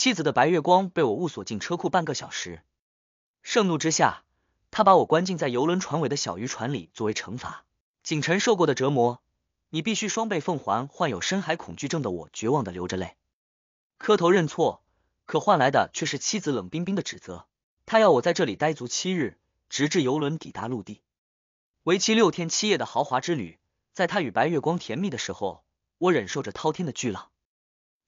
妻子的白月光被我误锁进车库半个小时，盛怒之下，他把我关进在游轮船尾的小渔船里作为惩罚。景晨受过的折磨，你必须双倍奉还。患有深海恐惧症的我，绝望的流着泪，磕头认错，可换来的却是妻子冷冰冰的指责。他要我在这里待足七日，直至游轮抵达陆地。为期六天七夜的豪华之旅，在他与白月光甜蜜的时候，我忍受着滔天的巨浪。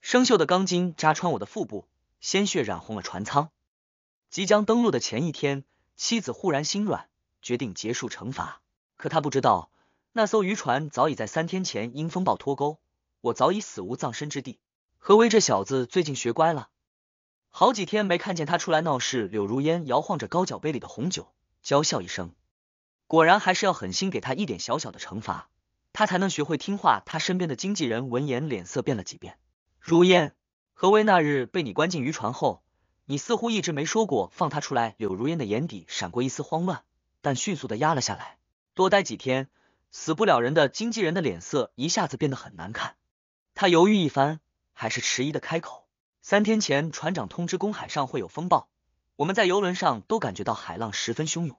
生锈的钢筋扎穿我的腹部，鲜血染红了船舱。即将登陆的前一天，妻子忽然心软，决定结束惩罚。可她不知道，那艘渔船早已在三天前因风暴脱钩，我早已死无葬身之地。何为这小子最近学乖了，好几天没看见他出来闹事。柳如烟摇晃着高脚杯里的红酒，娇笑一声：“果然还是要狠心给他一点小小的惩罚，他才能学会听话。”他身边的经纪人闻言脸色变了几变。如烟，何威那日被你关进渔船后，你似乎一直没说过放他出来。柳如烟的眼底闪过一丝慌乱，但迅速的压了下来。多待几天，死不了人的。经纪人的脸色一下子变得很难看，他犹豫一番，还是迟疑的开口：三天前，船长通知公海上会有风暴，我们在游轮上都感觉到海浪十分汹涌。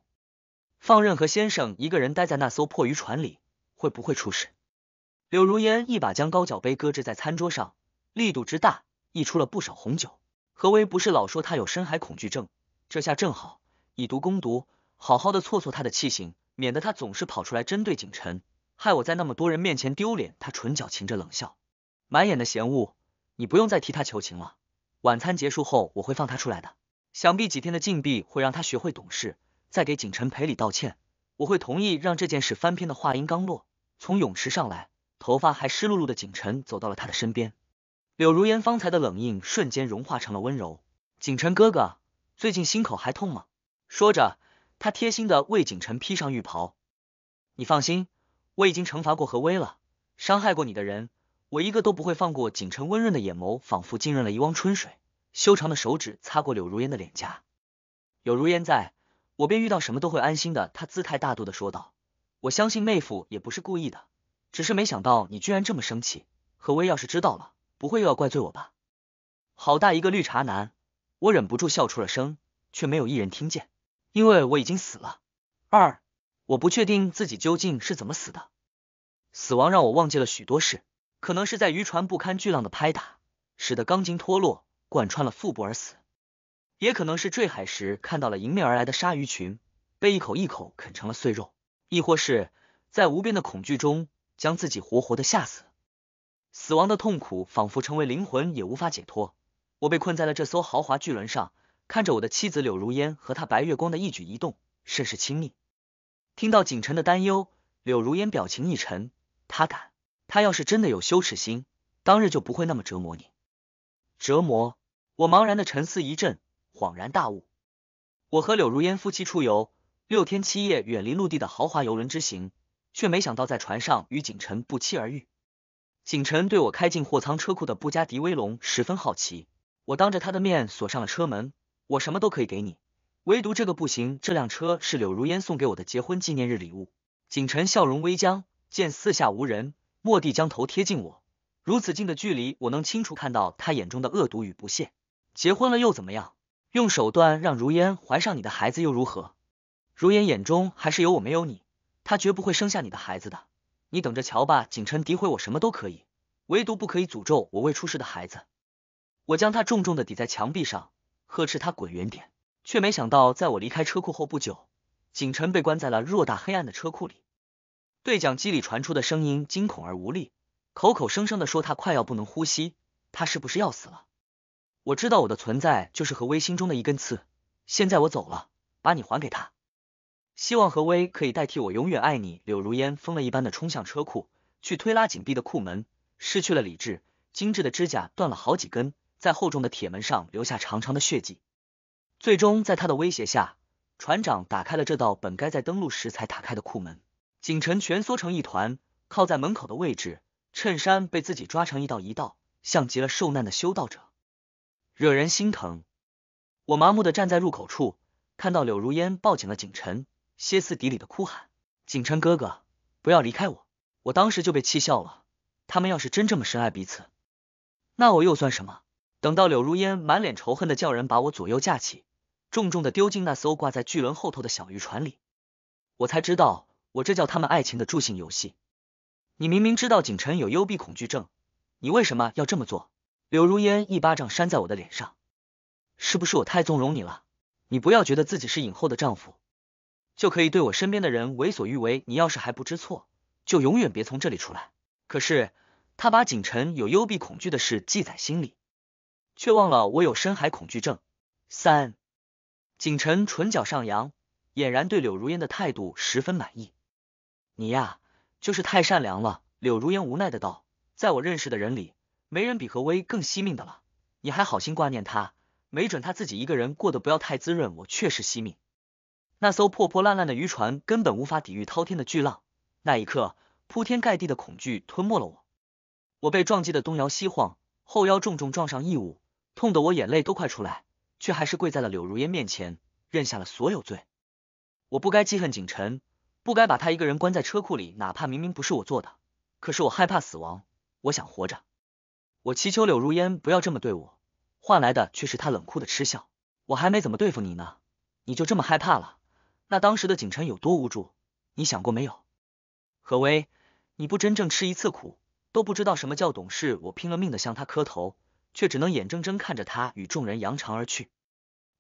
放任何先生一个人待在那艘破渔船里，会不会出事？柳如烟一把将高脚杯搁置在餐桌上。力度之大，溢出了不少红酒。何威不是老说他有深海恐惧症，这下正好以毒攻毒，好好的挫挫他的气性，免得他总是跑出来针对景晨，害我在那么多人面前丢脸。他唇角噙着冷笑，满眼的嫌恶。你不用再替他求情了。晚餐结束后，我会放他出来的。想必几天的禁闭会让他学会懂事，再给景晨赔礼道歉，我会同意让这件事翻篇。的话音刚落，从泳池上来，头发还湿漉漉的景晨走到了他的身边。柳如烟方才的冷硬瞬间融化成了温柔，景晨哥哥，最近心口还痛吗？说着，他贴心的为景晨披上浴袍。你放心，我已经惩罚过何威了，伤害过你的人，我一个都不会放过。景晨温润的眼眸仿佛浸润了一汪春水，修长的手指擦过柳如烟的脸颊。有如烟在，我便遇到什么都会安心的。他姿态大度的说道：“我相信妹夫也不是故意的，只是没想到你居然这么生气。何威要是知道了。”不会又要怪罪我吧？好大一个绿茶男，我忍不住笑出了声，却没有一人听见，因为我已经死了。二，我不确定自己究竟是怎么死的。死亡让我忘记了许多事，可能是在渔船不堪巨浪的拍打，使得钢筋脱落，贯穿了腹部而死；也可能是坠海时看到了迎面而来的鲨鱼群，被一口一口啃成了碎肉；亦或是在无边的恐惧中，将自己活活的吓死。死亡的痛苦仿佛成为灵魂也无法解脱，我被困在了这艘豪华巨轮上，看着我的妻子柳如烟和她白月光的一举一动，甚是亲密。听到景晨的担忧，柳如烟表情一沉，她敢？她要是真的有羞耻心，当日就不会那么折磨你。折磨我，茫然的沉思一阵，恍然大悟。我和柳如烟夫妻出游六天七夜，远离陆地的豪华游轮之行，却没想到在船上与景晨不期而遇。景晨对我开进货仓车库的布加迪威龙十分好奇，我当着他的面锁上了车门。我什么都可以给你，唯独这个不行。这辆车是柳如烟送给我的结婚纪念日礼物。景晨笑容微僵，见四下无人，蓦地将头贴近我，如此近的距离，我能清楚看到他眼中的恶毒与不屑。结婚了又怎么样？用手段让如烟怀上你的孩子又如何？如烟眼中还是有我，没有你，她绝不会生下你的孩子的。你等着瞧吧，景琛诋毁我什么都可以，唯独不可以诅咒我未出世的孩子。我将他重重的抵在墙壁上，呵斥他滚远点。却没想到，在我离开车库后不久，景琛被关在了偌大黑暗的车库里。对讲机里传出的声音惊恐而无力，口口声声的说他快要不能呼吸，他是不是要死了？我知道我的存在就是和微星中的一根刺，现在我走了，把你还给他。希望何威可以代替我永远爱你。柳如烟疯了一般的冲向车库，去推拉紧闭的库门，失去了理智，精致的指甲断了好几根，在厚重的铁门上留下长长的血迹。最终在他的威胁下，船长打开了这道本该在登陆时才打开的库门。景晨蜷缩成一团，靠在门口的位置，衬衫被自己抓成一道一道，像极了受难的修道者，惹人心疼。我麻木的站在入口处，看到柳如烟抱紧了景晨。歇斯底里的哭喊：“景琛哥哥，不要离开我！”我当时就被气笑了。他们要是真这么深爱彼此，那我又算什么？等到柳如烟满脸仇恨的叫人把我左右架起，重重的丢进那艘挂在巨轮后头的小渔船里，我才知道，我这叫他们爱情的助兴游戏。你明明知道景琛有幽闭恐惧症，你为什么要这么做？柳如烟一巴掌扇在我的脸上，是不是我太纵容你了？你不要觉得自己是影后的丈夫。就可以对我身边的人为所欲为。你要是还不知错，就永远别从这里出来。可是他把景晨有幽闭恐惧的事记在心里，却忘了我有深海恐惧症。三，景晨唇角上扬，俨然对柳如烟的态度十分满意。你呀，就是太善良了。柳如烟无奈的道，在我认识的人里，没人比何威更惜命的了。你还好心挂念他，没准他自己一个人过得不要太滋润。我确实惜命。那艘破破烂烂的渔船根本无法抵御滔天的巨浪，那一刻，铺天盖地的恐惧吞没了我。我被撞击的东摇西晃，后腰重重撞上异物，痛得我眼泪都快出来，却还是跪在了柳如烟面前，认下了所有罪。我不该记恨景晨，不该把他一个人关在车库里，哪怕明明不是我做的。可是我害怕死亡，我想活着。我祈求柳如烟不要这么对我，换来的却是他冷酷的嗤笑。我还没怎么对付你呢，你就这么害怕了？那当时的景琛有多无助，你想过没有？何威，你不真正吃一次苦，都不知道什么叫懂事。我拼了命的向他磕头，却只能眼睁睁看着他与众人扬长而去。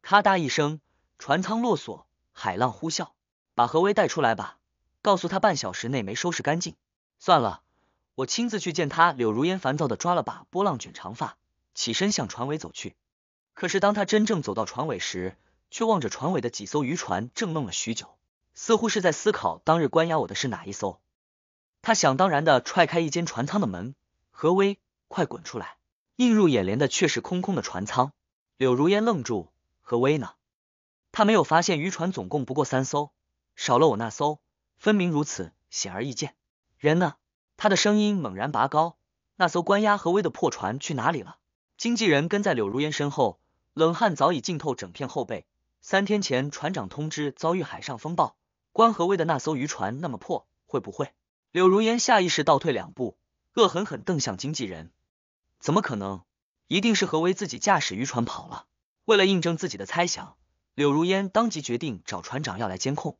咔嗒一声，船舱落锁，海浪呼啸，把何威带出来吧，告诉他半小时内没收拾干净，算了，我亲自去见他。柳如烟烦躁的抓了把波浪卷长发，起身向船尾走去。可是当他真正走到船尾时，却望着船尾的几艘渔船，怔愣了许久，似乎是在思考当日关押我的是哪一艘。他想当然的踹开一间船舱的门：“何威，快滚出来！”映入眼帘的却是空空的船舱。柳如烟愣住：“何威呢？”他没有发现渔船总共不过三艘，少了我那艘，分明如此，显而易见。人呢？他的声音猛然拔高：“那艘关押何威的破船去哪里了？”经纪人跟在柳如烟身后，冷汗早已浸透整片后背。三天前，船长通知遭遇海上风暴。关何威的那艘渔船那么破，会不会？柳如烟下意识倒退两步，恶狠狠瞪向经纪人。怎么可能？一定是何威自己驾驶渔船跑了。为了印证自己的猜想，柳如烟当即决定找船长要来监控。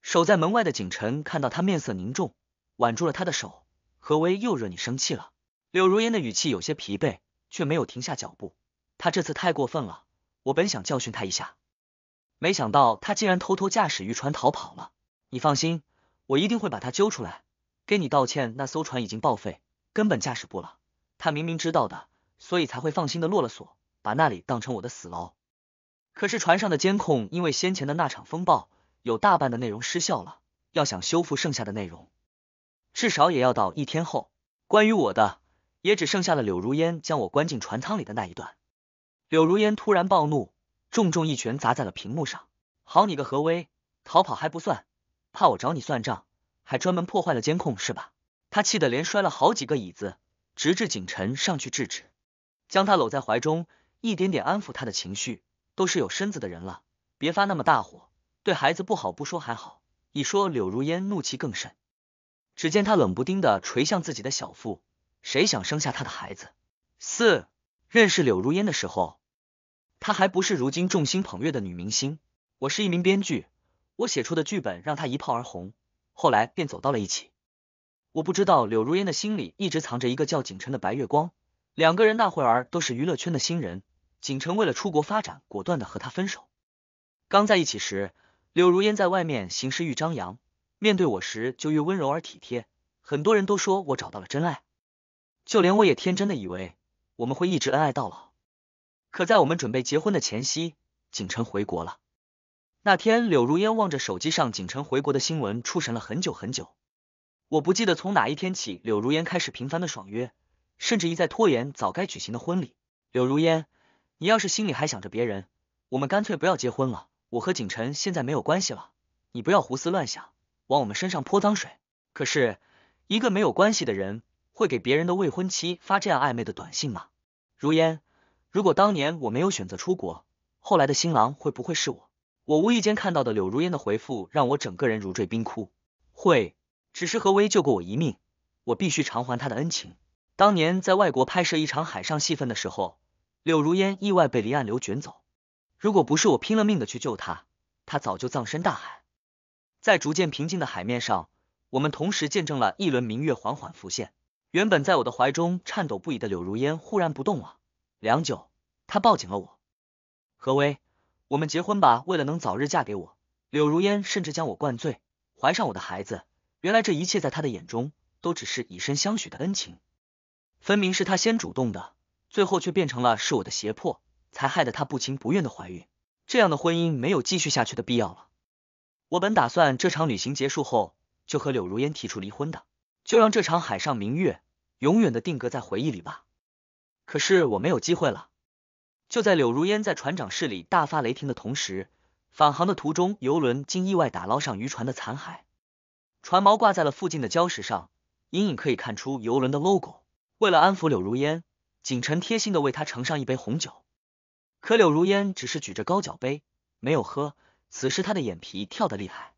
守在门外的景晨看到他面色凝重，挽住了他的手。何威又惹你生气了？柳如烟的语气有些疲惫，却没有停下脚步。他这次太过分了，我本想教训他一下。没想到他竟然偷偷驾驶渔船逃跑了。你放心，我一定会把他揪出来，给你道歉。那艘船已经报废，根本驾驶不了。他明明知道的，所以才会放心的落了锁，把那里当成我的死牢。可是船上的监控因为先前的那场风暴，有大半的内容失效了。要想修复剩下的内容，至少也要到一天后。关于我的，也只剩下了柳如烟将我关进船舱里的那一段。柳如烟突然暴怒。重重一拳砸在了屏幕上，好你个何威，逃跑还不算，怕我找你算账，还专门破坏了监控是吧？他气得连摔了好几个椅子，直至景晨上去制止，将他搂在怀中，一点点安抚他的情绪。都是有身子的人了，别发那么大火，对孩子不好不说还好，一说柳如烟怒气更甚。只见他冷不丁的捶向自己的小腹，谁想生下他的孩子？四认识柳如烟的时候。她还不是如今众星捧月的女明星，我是一名编剧，我写出的剧本让她一炮而红，后来便走到了一起。我不知道柳如烟的心里一直藏着一个叫景晨的白月光，两个人那会儿都是娱乐圈的新人，景晨为了出国发展，果断的和她分手。刚在一起时，柳如烟在外面行事愈张扬，面对我时就越温柔而体贴，很多人都说我找到了真爱，就连我也天真的以为我们会一直恩爱到老。可在我们准备结婚的前夕，景晨回国了。那天，柳如烟望着手机上景晨回国的新闻，出神了很久很久。我不记得从哪一天起，柳如烟开始频繁的爽约，甚至一再拖延早该举行的婚礼。柳如烟，你要是心里还想着别人，我们干脆不要结婚了。我和景晨现在没有关系了，你不要胡思乱想，往我们身上泼脏水。可是，一个没有关系的人会给别人的未婚妻发这样暧昧的短信吗？如烟。如果当年我没有选择出国，后来的新郎会不会是我？我无意间看到的柳如烟的回复，让我整个人如坠冰窟。会，只是何威救过我一命，我必须偿还他的恩情。当年在外国拍摄一场海上戏份的时候，柳如烟意外被离岸流卷走，如果不是我拼了命的去救他，他早就葬身大海。在逐渐平静的海面上，我们同时见证了一轮明月缓缓浮现。原本在我的怀中颤抖不已的柳如烟，忽然不动了。良久，他抱紧了我。何威，我们结婚吧。为了能早日嫁给我，柳如烟甚至将我灌醉，怀上我的孩子。原来这一切在他的眼中都只是以身相许的恩情，分明是他先主动的，最后却变成了是我的胁迫，才害得她不情不愿的怀孕。这样的婚姻没有继续下去的必要了。我本打算这场旅行结束后就和柳如烟提出离婚的，就让这场海上明月永远的定格在回忆里吧。可是我没有机会了。就在柳如烟在船长室里大发雷霆的同时，返航的途中，游轮竟意外打捞上渔船的残骸，船锚挂在了附近的礁石上，隐隐可以看出游轮的 logo。为了安抚柳如烟，景晨贴心的为他盛上一杯红酒，可柳如烟只是举着高脚杯没有喝。此时他的眼皮跳得厉害，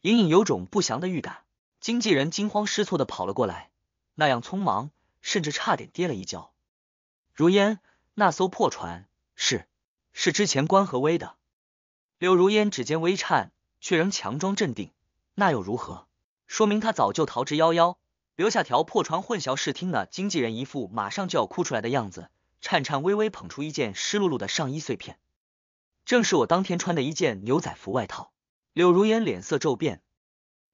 隐隐有种不祥的预感。经纪人惊慌失措的跑了过来，那样匆忙，甚至差点跌了一跤。如烟，那艘破船是是之前关和威的。柳如烟指尖微颤，却仍强装镇定。那又如何？说明他早就逃之夭夭，留下条破船混淆视听的经纪人一副马上就要哭出来的样子，颤颤巍巍捧出一件湿漉漉的上衣碎片，正是我当天穿的一件牛仔服外套。柳如烟脸色骤变，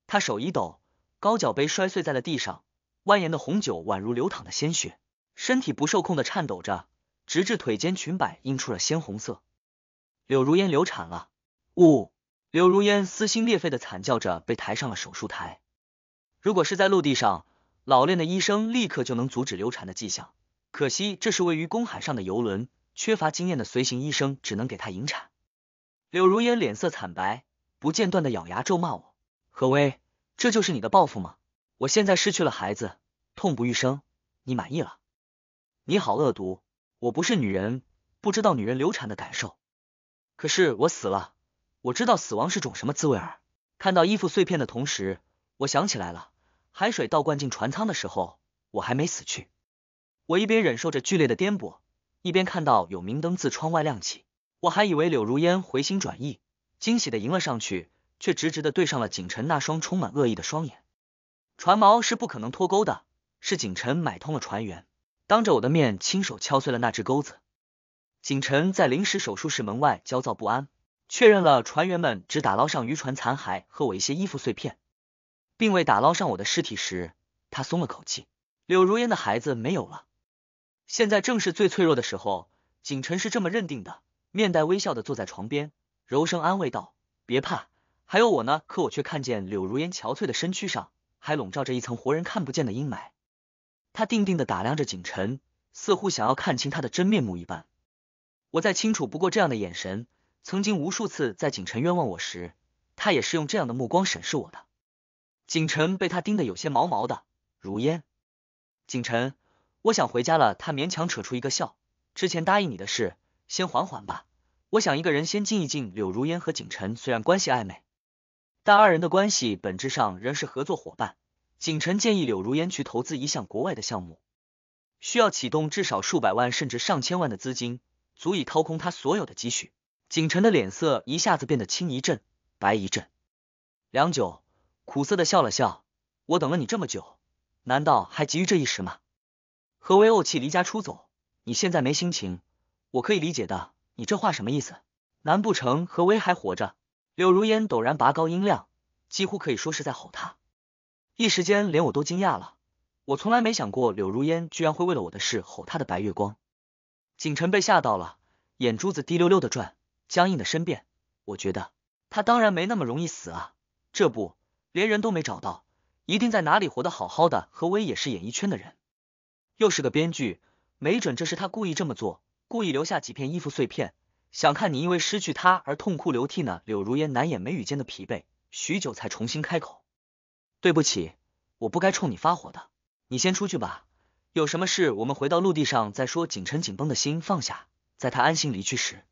她手一抖，高脚杯摔碎在了地上，蜿蜒的红酒宛如流淌的鲜血。身体不受控的颤抖着，直至腿间裙摆印出了鲜红色。柳如烟流产了，呜！柳如烟撕心裂肺的惨叫着，被抬上了手术台。如果是在陆地上，老练的医生立刻就能阻止流产的迹象。可惜这是位于公海上的游轮，缺乏经验的随行医生只能给她引产。柳如烟脸色惨白，不间断的咬牙咒骂我：“何威，这就是你的报复吗？我现在失去了孩子，痛不欲生，你满意了？”你好恶毒！我不是女人，不知道女人流产的感受。可是我死了，我知道死亡是种什么滋味儿。看到衣服碎片的同时，我想起来了，海水倒灌进船舱的时候，我还没死去。我一边忍受着剧烈的颠簸，一边看到有明灯自窗外亮起，我还以为柳如烟回心转意，惊喜的迎了上去，却直直的对上了景晨那双充满恶意的双眼。船锚是不可能脱钩的，是景晨买通了船员。当着我的面，亲手敲碎了那只钩子。景晨在临时手术室门外焦躁不安，确认了船员们只打捞上渔船残骸和我一些衣服碎片，并未打捞上我的尸体时，他松了口气。柳如烟的孩子没有了，现在正是最脆弱的时候。景晨是这么认定的，面带微笑的坐在床边，柔声安慰道：“别怕，还有我呢。”可我却看见柳如烟憔悴的身躯上，还笼罩着一层活人看不见的阴霾。他定定的打量着景晨，似乎想要看清他的真面目一般。我再清楚不过，这样的眼神，曾经无数次在景晨冤枉我时，他也是用这样的目光审视我的。景晨被他盯得有些毛毛的。如烟，景晨，我想回家了。他勉强扯出一个笑。之前答应你的事，先缓缓吧。我想一个人先静一静。柳如烟和景晨虽然关系暧昧，但二人的关系本质上仍是合作伙伴。景晨建议柳如烟去投资一项国外的项目，需要启动至少数百万甚至上千万的资金，足以掏空他所有的积蓄。景晨的脸色一下子变得青一阵白一阵，良久，苦涩的笑了笑：“我等了你这么久，难道还急于这一时吗？”何威怄气离家出走，你现在没心情，我可以理解的。你这话什么意思？难不成何威还活着？柳如烟陡然拔高音量，几乎可以说是在吼他。一时间，连我都惊讶了。我从来没想过，柳如烟居然会为了我的事吼她的白月光。景晨被吓到了，眼珠子滴溜溜的转，僵硬的身变。我觉得他当然没那么容易死啊，这不连人都没找到，一定在哪里活得好好的。何威也是演艺圈的人，又是个编剧，没准这是他故意这么做，故意留下几片衣服碎片，想看你因为失去他而痛哭流涕呢。柳如烟难掩眉宇间的疲惫，许久才重新开口。对不起，我不该冲你发火的。你先出去吧，有什么事我们回到陆地上再说。景晨紧绷的心放下，在他安心离去时，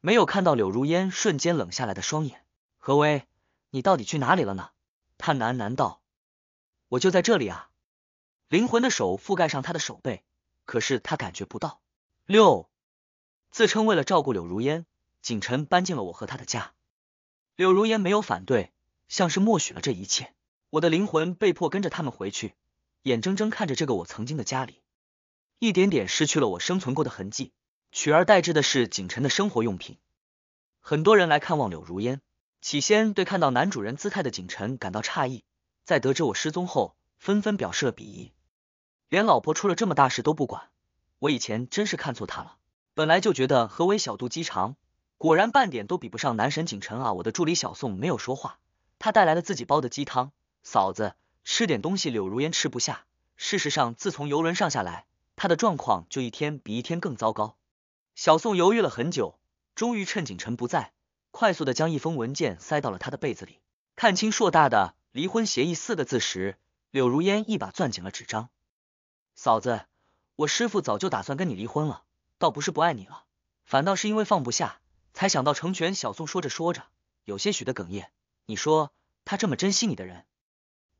没有看到柳如烟瞬间冷下来的双眼。何威，你到底去哪里了呢？他喃喃道：“我就在这里啊。”灵魂的手覆盖上他的手背，可是他感觉不到。六自称为了照顾柳如烟，景晨搬进了我和他的家。柳如烟没有反对，像是默许了这一切。我的灵魂被迫跟着他们回去，眼睁睁看着这个我曾经的家里一点点失去了我生存过的痕迹，取而代之的是景晨的生活用品。很多人来看望柳如烟，起先对看到男主人姿态的景晨感到诧异，在得知我失踪后，纷纷表示了鄙夷，连老婆出了这么大事都不管。我以前真是看错他了，本来就觉得何为小肚鸡肠，果然半点都比不上男神景晨啊！我的助理小宋没有说话，他带来了自己煲的鸡汤。嫂子，吃点东西。柳如烟吃不下。事实上，自从游轮上下来，她的状况就一天比一天更糟糕。小宋犹豫了很久，终于趁景晨不在，快速的将一封文件塞到了他的被子里。看清硕大的离婚协议四个字时，柳如烟一把攥紧了纸张。嫂子，我师父早就打算跟你离婚了，倒不是不爱你了，反倒是因为放不下，才想到成全。小宋说着说着，有些许的哽咽。你说，他这么珍惜你的人。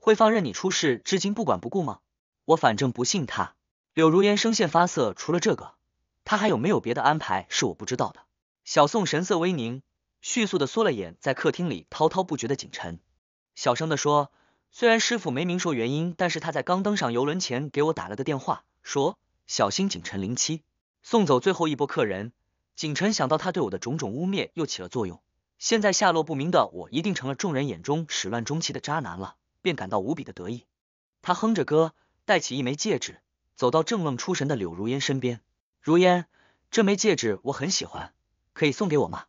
会放任你出事，至今不管不顾吗？我反正不信他。柳如烟声线发涩，除了这个，他还有没有别的安排是我不知道的？小宋神色微凝，迅速的缩了眼，在客厅里滔滔不绝的景晨，小声的说：“虽然师傅没明说原因，但是他在刚登上游轮前给我打了个电话，说小心景晨零七送走最后一波客人。”景晨想到他对我的种种污蔑又起了作用，现在下落不明的我一定成了众人眼中始乱终弃的渣男了。便感到无比的得意，他哼着歌，戴起一枚戒指，走到正愣出神的柳如烟身边。如烟，这枚戒指我很喜欢，可以送给我吗？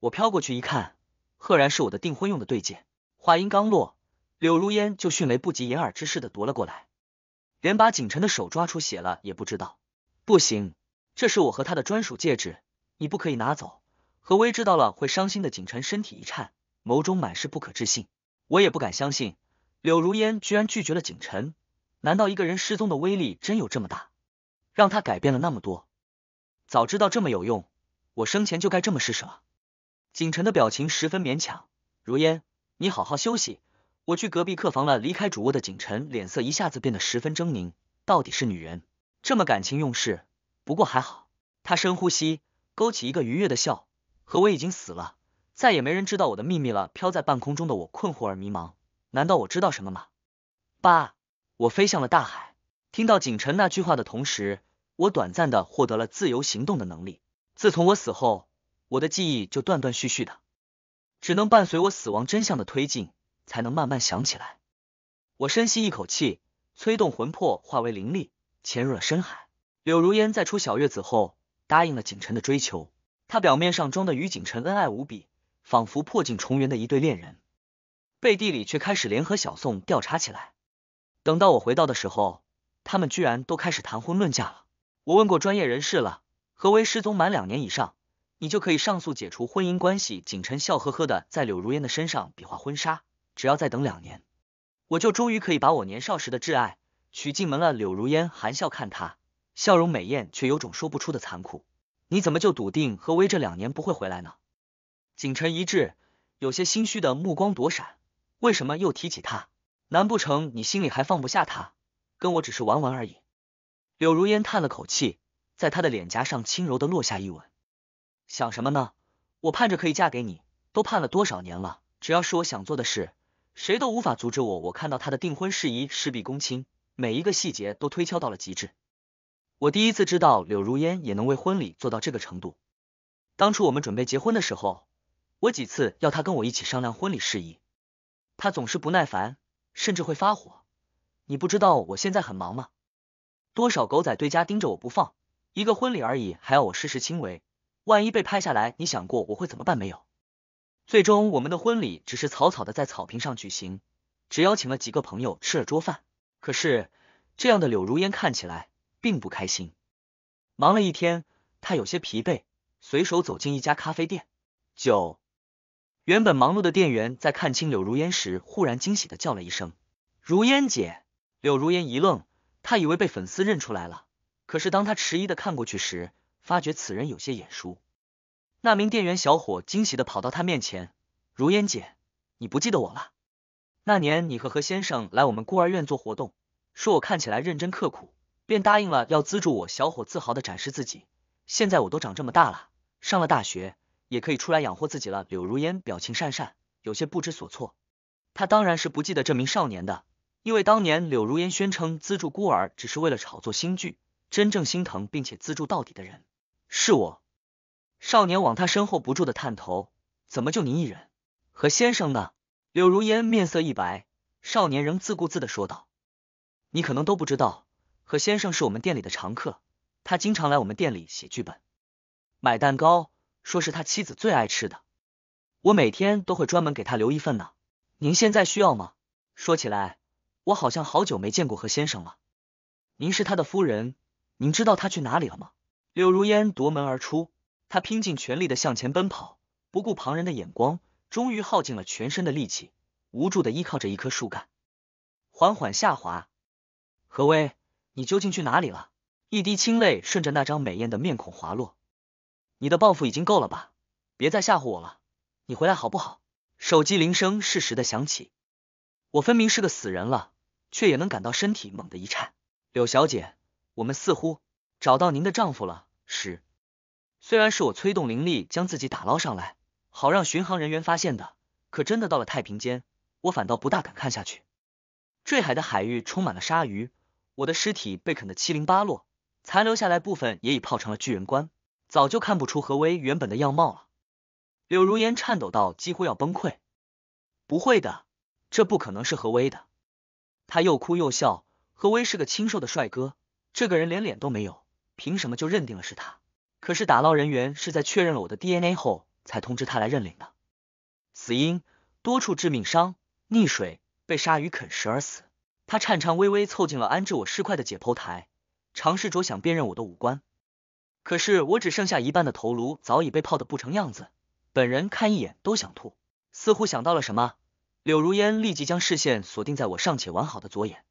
我飘过去一看，赫然是我的订婚用的对戒。话音刚落，柳如烟就迅雷不及掩耳之势的夺了过来，连把景晨的手抓出血了也不知道。不行，这是我和他的专属戒指，你不可以拿走。何威知道了会伤心的。景晨身体一颤，眸中满是不可置信，我也不敢相信。柳如烟居然拒绝了景晨，难道一个人失踪的威力真有这么大，让他改变了那么多？早知道这么有用，我生前就该这么试试了。景晨的表情十分勉强，如烟，你好好休息，我去隔壁客房了。离开主卧的景晨脸色一下子变得十分狰狞，到底是女人这么感情用事。不过还好，他深呼吸，勾起一个愉悦的笑。和我已经死了，再也没人知道我的秘密了。飘在半空中的我，困惑而迷茫。难道我知道什么吗？爸，我飞向了大海。听到景晨那句话的同时，我短暂的获得了自由行动的能力。自从我死后，我的记忆就断断续续的，只能伴随我死亡真相的推进，才能慢慢想起来。我深吸一口气，催动魂魄化为灵力，潜入了深海。柳如烟在出小月子后，答应了景晨的追求。她表面上装的与景晨恩爱无比，仿佛破镜重圆的一对恋人。背地里却开始联合小宋调查起来。等到我回到的时候，他们居然都开始谈婚论嫁了。我问过专业人士了，何薇失踪满两年以上，你就可以上诉解除婚姻关系。景晨笑呵呵的在柳如烟的身上比划婚纱，只要再等两年，我就终于可以把我年少时的挚爱娶进门了。柳如烟含笑看他，笑容美艳，却有种说不出的残酷。你怎么就笃定何薇这两年不会回来呢？景晨一滞，有些心虚的目光躲闪。为什么又提起他？难不成你心里还放不下他？跟我只是玩玩而已。柳如烟叹了口气，在他的脸颊上轻柔的落下一吻。想什么呢？我盼着可以嫁给你，都盼了多少年了。只要是我想做的事，谁都无法阻止我。我看到他的订婚事宜事必躬亲，每一个细节都推敲到了极致。我第一次知道柳如烟也能为婚礼做到这个程度。当初我们准备结婚的时候，我几次要他跟我一起商量婚礼事宜。他总是不耐烦，甚至会发火。你不知道我现在很忙吗？多少狗仔对家盯着我不放，一个婚礼而已，还要我事事亲为，万一被拍下来，你想过我会怎么办没有？最终，我们的婚礼只是草草的在草坪上举行，只邀请了几个朋友吃了桌饭。可是，这样的柳如烟看起来并不开心。忙了一天，他有些疲惫，随手走进一家咖啡店。九。原本忙碌的店员在看清柳如烟时，忽然惊喜的叫了一声：“如烟姐！”柳如烟一愣，她以为被粉丝认出来了。可是，当她迟疑的看过去时，发觉此人有些眼熟。那名店员小伙惊喜的跑到她面前：“如烟姐，你不记得我了？那年你和何先生来我们孤儿院做活动，说我看起来认真刻苦，便答应了要资助我。小伙自豪的展示自己，现在我都长这么大了，上了大学。”也可以出来养活自己了。柳如烟表情讪讪，有些不知所措。她当然是不记得这名少年的，因为当年柳如烟宣称资助孤儿只是为了炒作新剧，真正心疼并且资助到底的人是我。少年往他身后不住的探头，怎么就您一人？何先生呢？柳如烟面色一白，少年仍自顾自的说道：“你可能都不知道，何先生是我们店里的常客，他经常来我们店里写剧本，买蛋糕。”说是他妻子最爱吃的，我每天都会专门给他留一份呢。您现在需要吗？说起来，我好像好久没见过何先生了。您是他的夫人，您知道他去哪里了吗？柳如烟夺门而出，他拼尽全力的向前奔跑，不顾旁人的眼光，终于耗尽了全身的力气，无助的依靠着一棵树干，缓缓下滑。何威，你究竟去哪里了？一滴清泪顺着那张美艳的面孔滑落。你的报复已经够了吧，别再吓唬我了，你回来好不好？手机铃声适时的响起，我分明是个死人了，却也能感到身体猛地一颤。柳小姐，我们似乎找到您的丈夫了。是，虽然是我催动灵力将自己打捞上来，好让巡航人员发现的，可真的到了太平间，我反倒不大敢看下去。坠海的海域充满了鲨鱼，我的尸体被啃得七零八落，残留下来部分也已泡成了巨人棺。早就看不出何威原本的样貌了，柳如烟颤抖到几乎要崩溃。不会的，这不可能是何威的。他又哭又笑，何威是个清瘦的帅哥，这个人连脸都没有，凭什么就认定了是他？可是打捞人员是在确认了我的 DNA 后，才通知他来认领的。死因：多处致命伤，溺水，被鲨鱼啃食而死。他颤颤巍巍凑近了安置我尸块的解剖台，尝试着想辨认我的五官。可是我只剩下一半的头颅，早已被泡得不成样子，本人看一眼都想吐。似乎想到了什么，柳如烟立即将视线锁定在我尚且完好的左眼，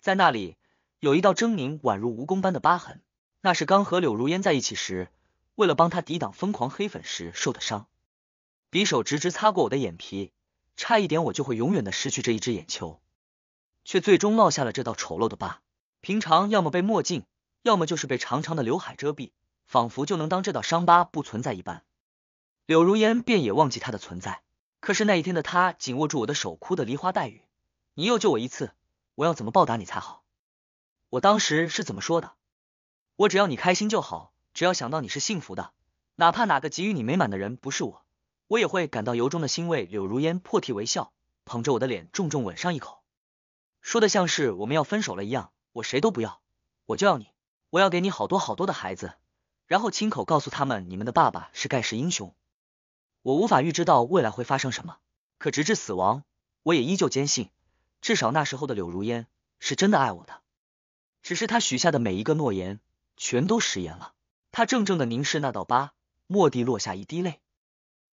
在那里有一道狰狞宛如蜈蚣般的疤痕，那是刚和柳如烟在一起时，为了帮他抵挡疯狂黑粉时受的伤。匕首直直擦过我的眼皮，差一点我就会永远的失去这一只眼球，却最终落下了这道丑陋的疤。平常要么被墨镜。要么就是被长长的刘海遮蔽，仿佛就能当这道伤疤不存在一般。柳如烟便也忘记他的存在。可是那一天的他，紧握住我的手，哭得梨花带雨。你又救我一次，我要怎么报答你才好？我当时是怎么说的？我只要你开心就好，只要想到你是幸福的，哪怕哪个给予你美满的人不是我，我也会感到由衷的欣慰。柳如烟破涕为笑，捧着我的脸，重重吻上一口，说的像是我们要分手了一样。我谁都不要，我就要你。我要给你好多好多的孩子，然后亲口告诉他们，你们的爸爸是盖世英雄。我无法预知到未来会发生什么，可直至死亡，我也依旧坚信，至少那时候的柳如烟是真的爱我的。只是他许下的每一个诺言，全都食言了。他怔怔的凝视那道疤，蓦地落下一滴泪。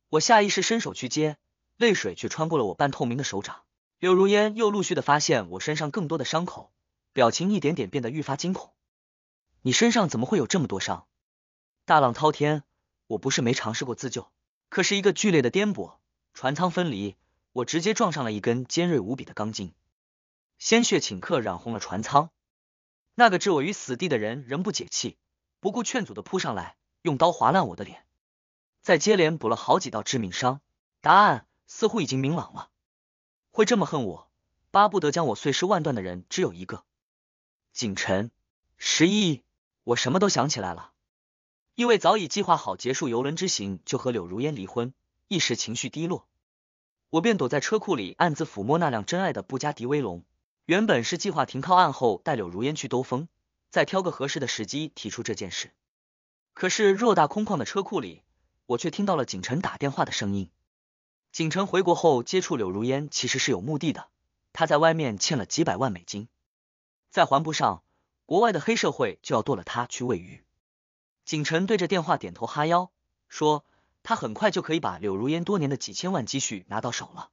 我下意识伸手去接，泪水却穿过了我半透明的手掌。柳如烟又陆续的发现我身上更多的伤口，表情一点点变得愈发惊恐。你身上怎么会有这么多伤？大浪滔天，我不是没尝试过自救，可是一个剧烈的颠簸，船舱分离，我直接撞上了一根尖锐无比的钢筋，鲜血顷刻染红了船舱。那个置我于死地的人仍不解气，不顾劝阻的扑上来，用刀划烂我的脸，再接连补了好几道致命伤。答案似乎已经明朗了，会这么恨我，巴不得将我碎尸万段的人只有一个，景晨，十亿。我什么都想起来了，因为早已计划好结束游轮之行就和柳如烟离婚，一时情绪低落，我便躲在车库里暗自抚摸那辆真爱的布加迪威龙。原本是计划停靠岸后带柳如烟去兜风，再挑个合适的时机提出这件事。可是偌大空旷的车库里，我却听到了景晨打电话的声音。景晨回国后接触柳如烟其实是有目的的，他在外面欠了几百万美金，再还不上。国外的黑社会就要剁了他去喂鱼。景晨对着电话点头哈腰说：“他很快就可以把柳如烟多年的几千万积蓄拿到手了。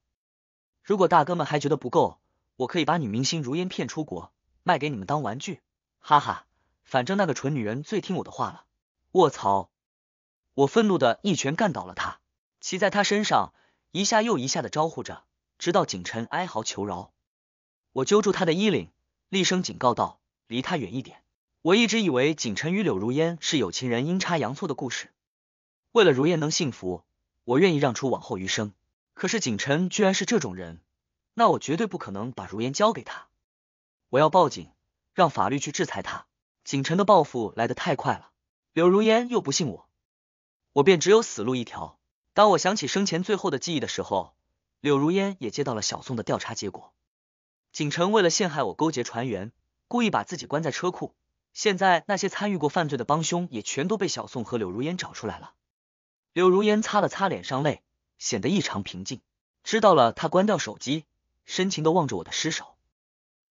如果大哥们还觉得不够，我可以把女明星如烟骗出国，卖给你们当玩具。哈哈，反正那个蠢女人最听我的话了。”卧槽！我愤怒的一拳干倒了他，骑在他身上一下又一下的招呼着，直到景晨哀嚎求饶。我揪住他的衣领，厉声警告道。离他远一点。我一直以为景晨与柳如烟是有情人阴差阳错的故事，为了如烟能幸福，我愿意让出往后余生。可是景晨居然是这种人，那我绝对不可能把如烟交给他。我要报警，让法律去制裁他。景晨的报复来得太快了，柳如烟又不信我，我便只有死路一条。当我想起生前最后的记忆的时候，柳如烟也接到了小宋的调查结果。景晨为了陷害我，勾结船员。故意把自己关在车库。现在那些参与过犯罪的帮凶也全都被小宋和柳如烟找出来了。柳如烟擦了擦脸上泪，显得异常平静。知道了，他关掉手机，深情的望着我的尸首。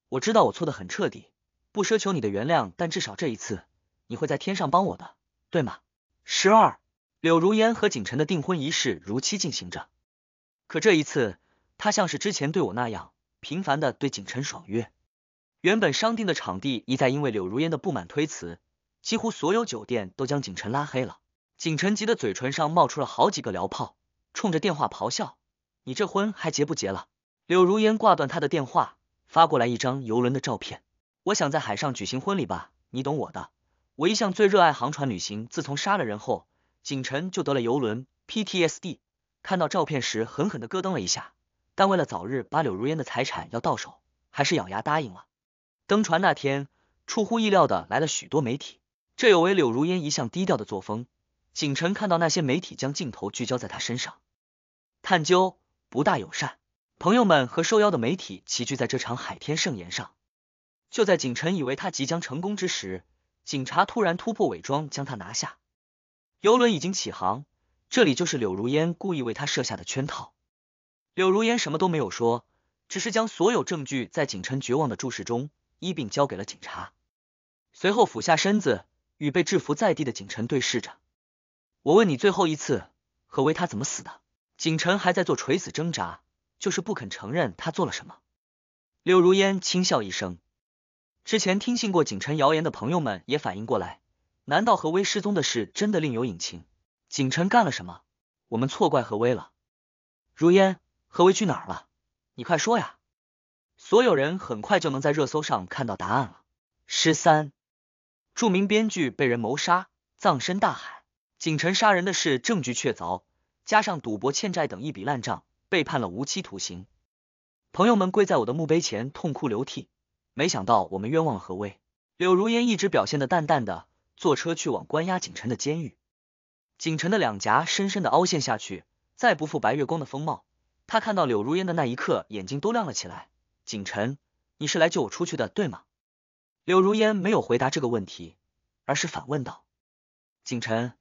我知道我错的很彻底，不奢求你的原谅，但至少这一次，你会在天上帮我的，对吗？十二，柳如烟和景晨的订婚仪式如期进行着，可这一次，他像是之前对我那样，频繁的对景晨爽约。原本商定的场地一再因为柳如烟的不满推辞，几乎所有酒店都将景晨拉黑了。景晨急得嘴唇上冒出了好几个燎泡，冲着电话咆哮：“你这婚还结不结了？”柳如烟挂断他的电话，发过来一张游轮的照片：“我想在海上举行婚礼吧，你懂我的。我一向最热爱航船旅行。自从杀了人后，景晨就得了游轮 PTSD。看到照片时狠狠的咯噔了一下，但为了早日把柳如烟的财产要到手，还是咬牙答应了。”登船那天，出乎意料的来了许多媒体，这有违柳如烟一向低调的作风。景晨看到那些媒体将镜头聚焦在他身上，探究不大友善。朋友们和受邀的媒体齐聚在这场海天盛宴上。就在景晨以为他即将成功之时，警察突然突破伪装，将他拿下。游轮已经起航，这里就是柳如烟故意为他设下的圈套。柳如烟什么都没有说，只是将所有证据在景晨绝望的注视中。一并交给了警察，随后俯下身子与被制服在地的景晨对视着。我问你最后一次，何威他怎么死的？景晨还在做垂死挣扎，就是不肯承认他做了什么。柳如烟轻笑一声。之前听信过景晨谣言的朋友们也反应过来，难道何威失踪的事真的另有隐情？景晨干了什么？我们错怪何威了。如烟，何威去哪儿了？你快说呀！所有人很快就能在热搜上看到答案了。十三，著名编剧被人谋杀，葬身大海。景晨杀人的事证据确凿，加上赌博欠债等一笔烂账，被判了无期徒刑。朋友们跪在我的墓碑前痛哭流涕，没想到我们冤枉了何威。柳如烟一直表现的淡淡的，坐车去往关押景晨的监狱。景晨的两颊深深的凹陷下去，再不复白月光的风貌。他看到柳如烟的那一刻，眼睛都亮了起来。景晨，你是来救我出去的，对吗？柳如烟没有回答这个问题，而是反问道：“景晨，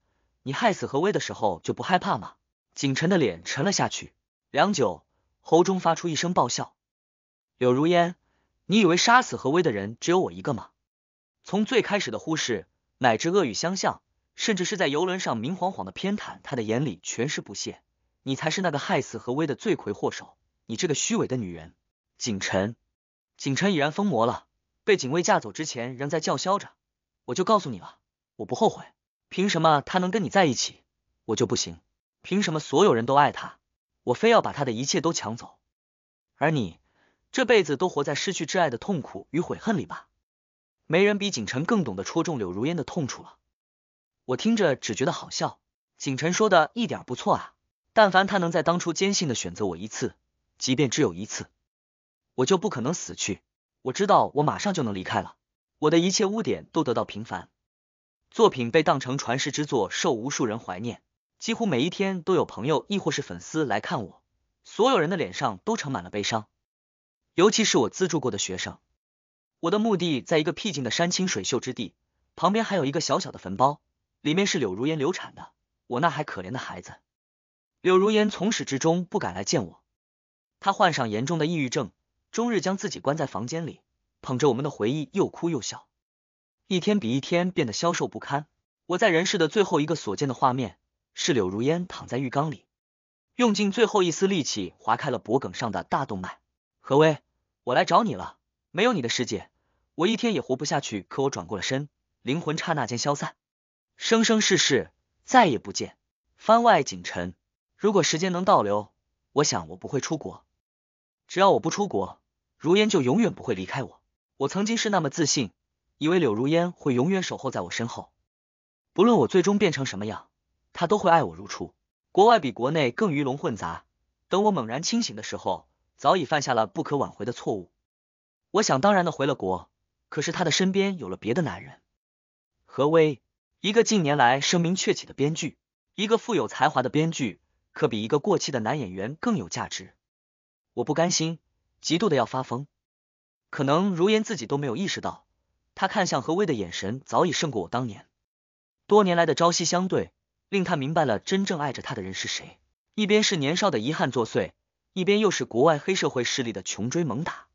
你害死何威的时候就不害怕吗？”景晨的脸沉了下去，良久，喉中发出一声爆笑。柳如烟，你以为杀死何威的人只有我一个吗？从最开始的忽视，乃至恶语相向，甚至是在游轮上明晃晃的偏袒，他的眼里全是不屑。你才是那个害死何威的罪魁祸首，你这个虚伪的女人！景晨，景晨已然疯魔了，被警卫架走之前仍在叫嚣着。我就告诉你了，我不后悔。凭什么他能跟你在一起，我就不行？凭什么所有人都爱他，我非要把他的一切都抢走？而你这辈子都活在失去挚爱的痛苦与悔恨里吧。没人比景晨更懂得戳中柳如烟的痛处了。我听着只觉得好笑，景晨说的一点不错啊。但凡他能在当初坚信的选择我一次，即便只有一次。我就不可能死去。我知道我马上就能离开了，我的一切污点都得到平凡，作品被当成传世之作，受无数人怀念。几乎每一天都有朋友亦或是粉丝来看我，所有人的脸上都盛满了悲伤，尤其是我资助过的学生。我的墓地在一个僻静的山清水秀之地，旁边还有一个小小的坟包，里面是柳如烟流产的我那还可怜的孩子。柳如烟从始至终不敢来见我，她患上严重的抑郁症。终日将自己关在房间里，捧着我们的回忆，又哭又笑，一天比一天变得消瘦不堪。我在人世的最后一个所见的画面是柳如烟躺在浴缸里，用尽最后一丝力气划开了脖颈上的大动脉。何威，我来找你了。没有你的世界，我一天也活不下去。可我转过了身，灵魂刹那间消散，生生世世再也不见。番外景晨，如果时间能倒流，我想我不会出国。只要我不出国。如烟就永远不会离开我。我曾经是那么自信，以为柳如烟会永远守候在我身后，不论我最终变成什么样，她都会爱我如初。国外比国内更鱼龙混杂。等我猛然清醒的时候，早已犯下了不可挽回的错误。我想当然的回了国，可是他的身边有了别的男人。何威，一个近年来声名鹊起的编剧，一个富有才华的编剧，可比一个过气的男演员更有价值。我不甘心。极度的要发疯，可能如烟自己都没有意识到，他看向何威的眼神早已胜过我当年。多年来的朝夕相对，令他明白了真正爱着他的人是谁。一边是年少的遗憾作祟，一边又是国外黑社会势力的穷追猛打，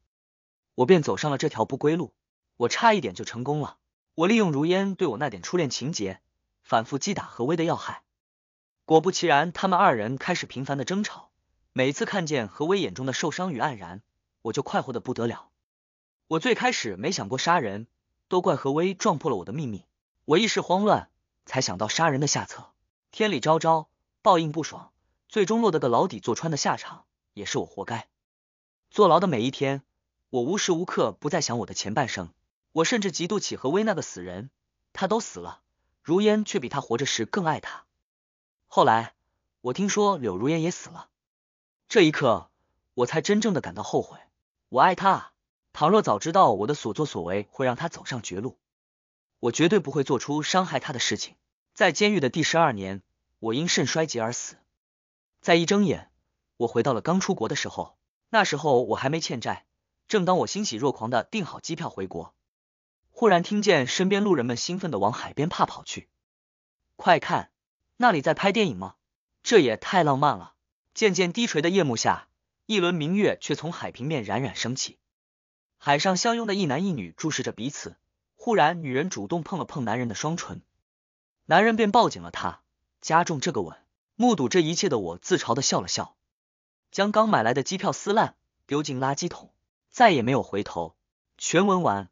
我便走上了这条不归路。我差一点就成功了，我利用如烟对我那点初恋情结，反复击打何威的要害。果不其然，他们二人开始频繁的争吵。每次看见何威眼中的受伤与黯然。我就快活的不得了。我最开始没想过杀人，都怪何威撞破了我的秘密。我一时慌乱，才想到杀人的下策。天理昭昭，报应不爽，最终落得个牢底坐穿的下场，也是我活该。坐牢的每一天，我无时无刻不在想我的前半生。我甚至嫉妒起何威那个死人，他都死了，如烟却比他活着时更爱他。后来，我听说柳如烟也死了，这一刻，我才真正的感到后悔。我爱他。倘若早知道我的所作所为会让他走上绝路，我绝对不会做出伤害他的事情。在监狱的第十二年，我因肾衰竭而死。再一睁眼，我回到了刚出国的时候。那时候我还没欠债。正当我欣喜若狂的订好机票回国，忽然听见身边路人们兴奋的往海边怕跑去。快看，那里在拍电影吗？这也太浪漫了。渐渐低垂的夜幕下。一轮明月却从海平面冉冉升起，海上相拥的一男一女注视着彼此。忽然，女人主动碰了碰男人的双唇，男人便抱紧了她，加重这个吻。目睹这一切的我，自嘲的笑了笑，将刚买来的机票撕烂，丢进垃圾桶，再也没有回头。全文完。